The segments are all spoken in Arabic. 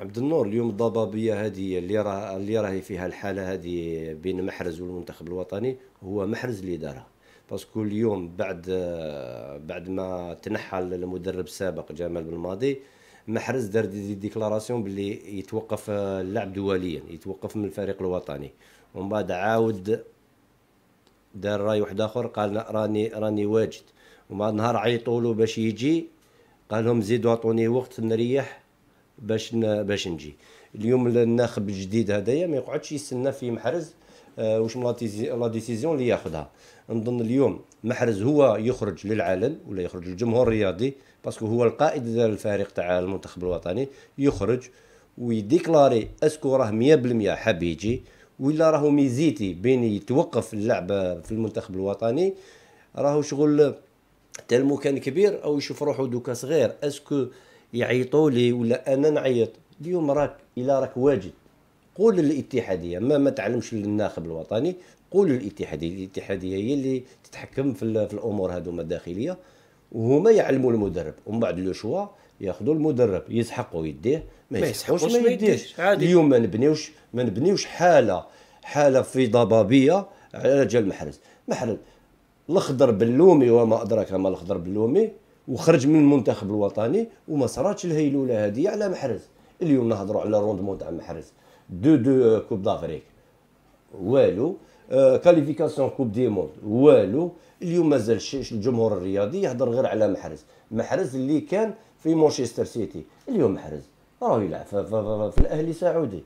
عبد النور اليوم الضبابيه هذه اللي راه اللي راهي فيها الحاله هذه بين محرز والمنتخب الوطني هو محرز اللي دارها باسكو اليوم بعد آه، بعد ما تنحل المدرب السابق جمال بالماضي محرز دار دي ديكلاراسيون باللي يتوقف آه، اللعب دوليا يتوقف من الفريق الوطني ومن بعد عاود دار راي واحد اخر قال راني راني واجد ومن نهار عيطوا له باش يجي قال لهم زيدوا عطوني وقت نريح باش باش نجي اليوم الناخب الجديد هذايا ما يقعدش يستنى في محرز آه، واش لا ديسيزيون اللي ياخذها نظن اليوم محرز هو يخرج للعلن ولا يخرج للجمهور الرياضي باسكو هو القائد الفريق تاع المنتخب الوطني يخرج ويديكلاري اسكو راه 100% حاب يجي ولا راهو ميزيتي بين يتوقف اللعب في المنتخب الوطني راهو شغل تاع المكان كبير او يشوف روحو دوكا صغير اسكو يعيطوا لي ولا انا نعيط اليوم راك الا راك واجد قول للاتحاديه ما ما تعلمش للناخب الوطني قول للاتحاديه الاتحاديه هي اللي تتحكم في, في الامور هذوما الداخليه وهما يعلموا المدرب ومن بعد لو شوا ياخذوا المدرب يسحقوا يديه ما يسحقوش ما يديش اليوم ما نبنيوش ما نبنيوش حاله حاله في ضبابيه على رجال محرز محرز الخضر باللومي وما ادراك ما الخضر باللومي وخرج من المنتخب الوطني وما صراتش الهيلوله هذه على محرز اليوم نهضروا على روندمون تاع محرز دو دو كوب دافريك والو آه، كاليفيكاسيون كوب دي موند والو اليوم مازال الجمهور الرياضي يهضر غير على محرز محرز اللي كان في مانشستر سيتي اليوم محرز راه يلعب في الاهلي سعودي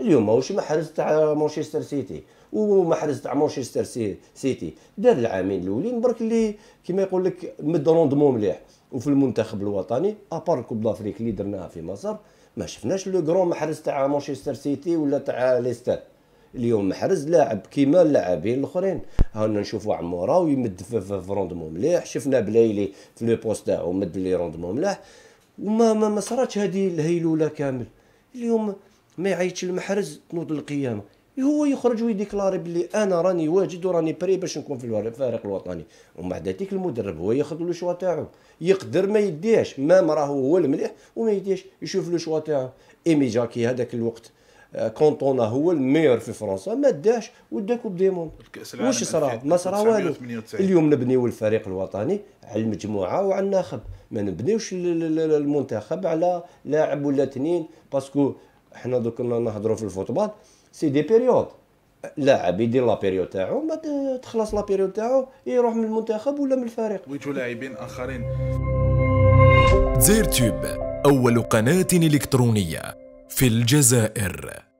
اليوم ماهوش محرز تاع مانشستر سيتي ومحرز تاع مانشستر سيتي دار العامين الاولين برك اللي كيما يقول لك مد روندمون مليح وفي المنتخب الوطني ابار كوب دافريك اللي درناها في مصر ما شفناش لو كرون محرز تاع مانشستر سيتي ولا تاع ليستر اليوم محرز لاعب كيما اللاعبين الاخرين هانا نشوفوا عمورا ويمد في, في روندمون مليح شفنا بلايلي في لو بوست تاعو مد لي روندمون مليح وما ما, ما صراتش هذه الهيلوله كامل اليوم ما يعيطش المحرز تنوض القيامه هو يخرج ويديكلاري بلي انا راني واجد وراني بري باش نكون في الفريق الوطني ومن بعد ذلك المدرب هو ياخذ له شوا تاعو يقدر ما يديهش مام راهو هو المليح وما يديهش يشوف له شوا تاعو ايمي جاكي هذاك الوقت آه، كونتونا هو المير في فرنسا ما داش دي موند واش صرا ما صرا والو اليوم نبنيو الفريق الوطني على المجموعه وعلى الناخب ما نبنيوش المنتخب على لاعب ولا اثنين باسكو حنا دوك نهضروا في الفوتبال سي دي بيريود لاعب يدير لا بيريود تاعو ما تخلص لا بيريود تاعو يروح من المنتخب ولا من الفريق ويجوا لاعبين اخرين زير تيوب اول قناه الكترونيه في الجزائر